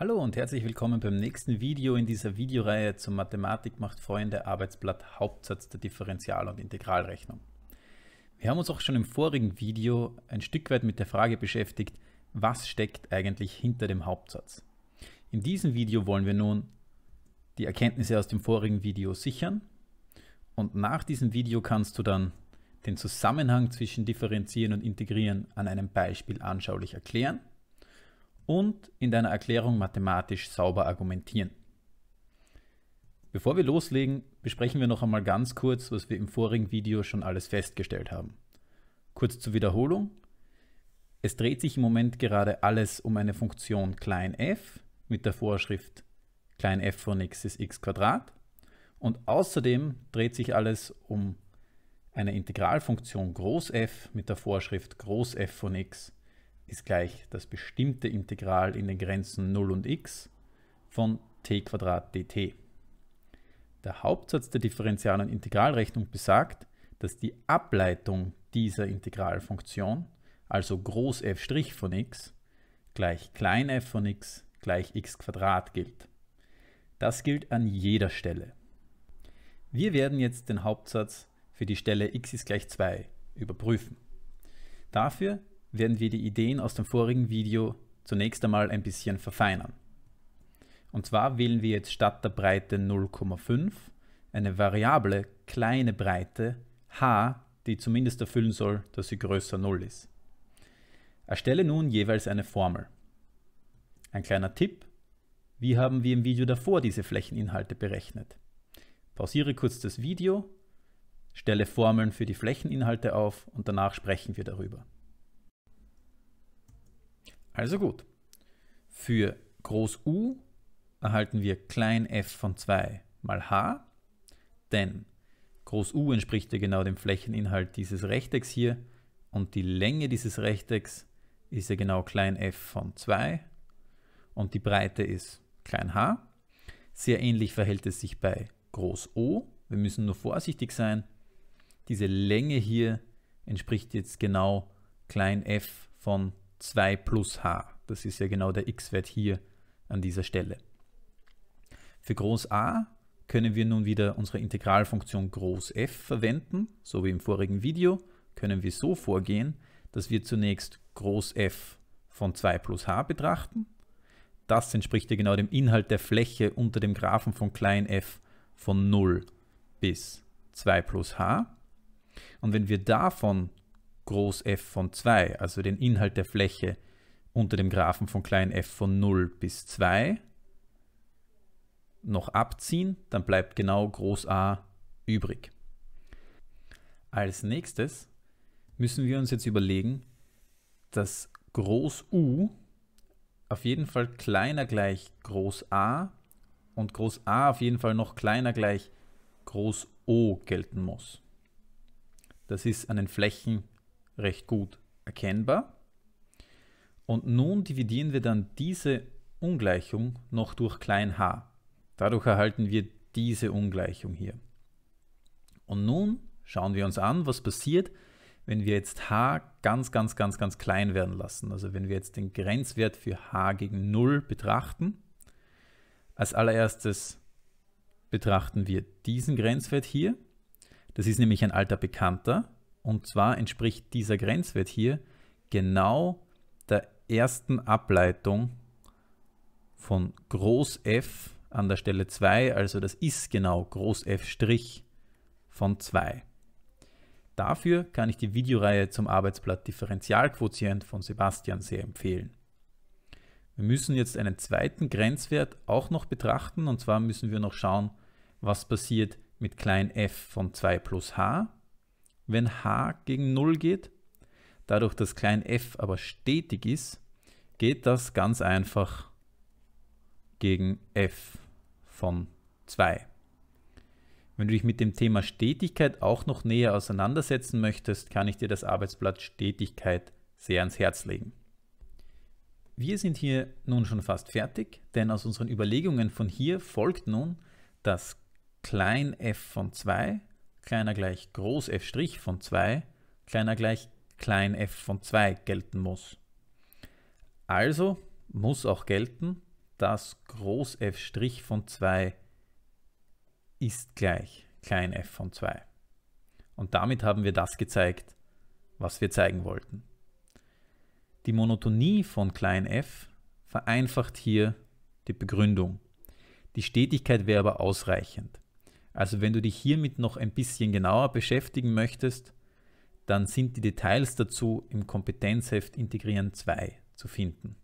Hallo und herzlich willkommen beim nächsten Video in dieser Videoreihe zum Mathematik macht Freunde Arbeitsblatt Hauptsatz der Differential- und Integralrechnung. Wir haben uns auch schon im vorigen Video ein Stück weit mit der Frage beschäftigt, was steckt eigentlich hinter dem Hauptsatz. In diesem Video wollen wir nun die Erkenntnisse aus dem vorigen Video sichern und nach diesem Video kannst du dann den Zusammenhang zwischen Differenzieren und Integrieren an einem Beispiel anschaulich erklären und in deiner Erklärung mathematisch sauber argumentieren. Bevor wir loslegen, besprechen wir noch einmal ganz kurz, was wir im vorigen Video schon alles festgestellt haben. Kurz zur Wiederholung. Es dreht sich im Moment gerade alles um eine Funktion f mit der Vorschrift f von x ist x und außerdem dreht sich alles um eine Integralfunktion F mit der Vorschrift F von x ist gleich das bestimmte Integral in den Grenzen 0 und x von t dt. Der Hauptsatz der Differential- und Integralrechnung besagt, dass die Ableitung dieser Integralfunktion, also Groß f' von x, gleich klein f von x gleich x gilt. Das gilt an jeder Stelle. Wir werden jetzt den Hauptsatz für die Stelle x ist gleich 2 überprüfen. Dafür werden wir die Ideen aus dem vorigen Video zunächst einmal ein bisschen verfeinern. Und zwar wählen wir jetzt statt der Breite 0,5 eine variable kleine Breite h, die zumindest erfüllen soll, dass sie größer 0 ist. Erstelle nun jeweils eine Formel. Ein kleiner Tipp, wie haben wir im Video davor diese Flächeninhalte berechnet? Pausiere kurz das Video, stelle Formeln für die Flächeninhalte auf und danach sprechen wir darüber. Also gut. Für Groß U erhalten wir klein f von 2 mal h, denn Groß U entspricht ja genau dem Flächeninhalt dieses Rechtecks hier und die Länge dieses Rechtecks ist ja genau klein f von 2 und die Breite ist klein h. Sehr ähnlich verhält es sich bei Groß O. Wir müssen nur vorsichtig sein. Diese Länge hier entspricht jetzt genau klein f von 2 2 plus h. Das ist ja genau der x-Wert hier an dieser Stelle. Für groß a können wir nun wieder unsere Integralfunktion groß f verwenden, so wie im vorigen Video, können wir so vorgehen, dass wir zunächst groß f von 2 plus h betrachten. Das entspricht ja genau dem Inhalt der Fläche unter dem Graphen von klein f von 0 bis 2 plus h. Und wenn wir davon groß f von 2, also den Inhalt der Fläche unter dem Graphen von klein f von 0 bis 2, noch abziehen, dann bleibt genau groß A übrig. Als nächstes müssen wir uns jetzt überlegen, dass groß U auf jeden Fall kleiner gleich groß A und groß A auf jeden Fall noch kleiner gleich groß O gelten muss. Das ist an den Flächen recht gut erkennbar. Und nun dividieren wir dann diese Ungleichung noch durch klein h. Dadurch erhalten wir diese Ungleichung hier. Und nun schauen wir uns an, was passiert, wenn wir jetzt h ganz, ganz, ganz, ganz klein werden lassen. Also wenn wir jetzt den Grenzwert für h gegen 0 betrachten. Als allererstes betrachten wir diesen Grenzwert hier. Das ist nämlich ein alter Bekannter. Und zwar entspricht dieser Grenzwert hier genau der ersten Ableitung von Groß F an der Stelle 2, also das ist genau Groß F' von 2. Dafür kann ich die Videoreihe zum Arbeitsblatt Differentialquotient von Sebastian sehr empfehlen. Wir müssen jetzt einen zweiten Grenzwert auch noch betrachten und zwar müssen wir noch schauen, was passiert mit klein f von 2 plus h wenn h gegen 0 geht. Dadurch, dass klein f aber stetig ist, geht das ganz einfach gegen f von 2. Wenn du dich mit dem Thema Stetigkeit auch noch näher auseinandersetzen möchtest, kann ich dir das Arbeitsblatt Stetigkeit sehr ans Herz legen. Wir sind hier nun schon fast fertig, denn aus unseren Überlegungen von hier folgt nun, dass klein f von 2 kleiner gleich groß f' von 2 kleiner gleich klein f von 2 gelten muss. Also muss auch gelten, dass groß f' von 2 ist gleich klein f von 2. Und damit haben wir das gezeigt, was wir zeigen wollten. Die Monotonie von klein f vereinfacht hier die Begründung. Die Stetigkeit wäre aber ausreichend. Also wenn du dich hiermit noch ein bisschen genauer beschäftigen möchtest, dann sind die Details dazu im Kompetenzheft Integrieren 2 zu finden.